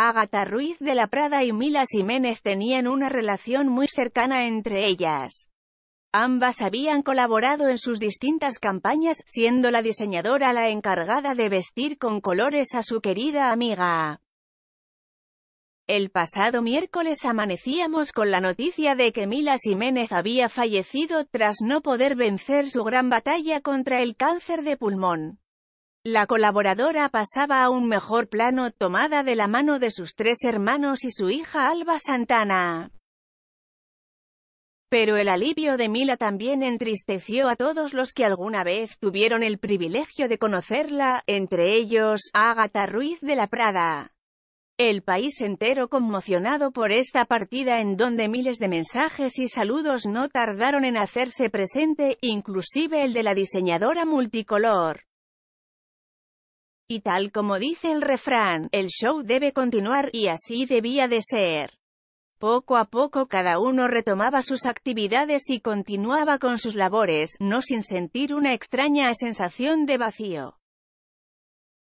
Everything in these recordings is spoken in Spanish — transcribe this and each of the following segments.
Ágata Ruiz de la Prada y Mila Jiménez tenían una relación muy cercana entre ellas. Ambas habían colaborado en sus distintas campañas, siendo la diseñadora la encargada de vestir con colores a su querida amiga. El pasado miércoles amanecíamos con la noticia de que Mila Jiménez había fallecido tras no poder vencer su gran batalla contra el cáncer de pulmón. La colaboradora pasaba a un mejor plano, tomada de la mano de sus tres hermanos y su hija Alba Santana. Pero el alivio de Mila también entristeció a todos los que alguna vez tuvieron el privilegio de conocerla, entre ellos, Ágata Ruiz de la Prada. El país entero conmocionado por esta partida en donde miles de mensajes y saludos no tardaron en hacerse presente, inclusive el de la diseñadora multicolor. Y tal como dice el refrán, el show debe continuar, y así debía de ser. Poco a poco cada uno retomaba sus actividades y continuaba con sus labores, no sin sentir una extraña sensación de vacío.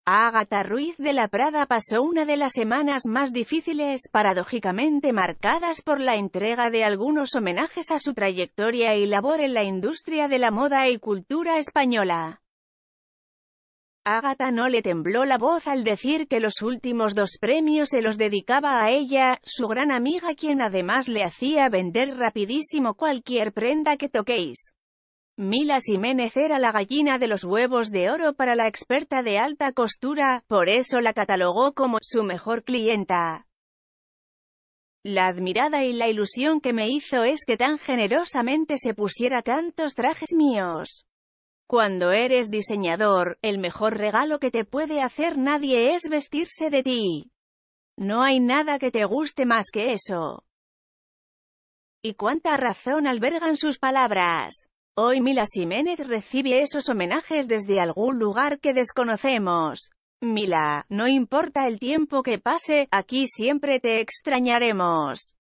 Ágata Ruiz de la Prada pasó una de las semanas más difíciles, paradójicamente marcadas por la entrega de algunos homenajes a su trayectoria y labor en la industria de la moda y cultura española. Agatha no le tembló la voz al decir que los últimos dos premios se los dedicaba a ella, su gran amiga quien además le hacía vender rapidísimo cualquier prenda que toquéis. Mila Jiménez era la gallina de los huevos de oro para la experta de alta costura, por eso la catalogó como su mejor clienta. La admirada y la ilusión que me hizo es que tan generosamente se pusiera tantos trajes míos. Cuando eres diseñador, el mejor regalo que te puede hacer nadie es vestirse de ti. No hay nada que te guste más que eso. Y cuánta razón albergan sus palabras. Hoy Mila Jiménez recibe esos homenajes desde algún lugar que desconocemos. Mila, no importa el tiempo que pase, aquí siempre te extrañaremos.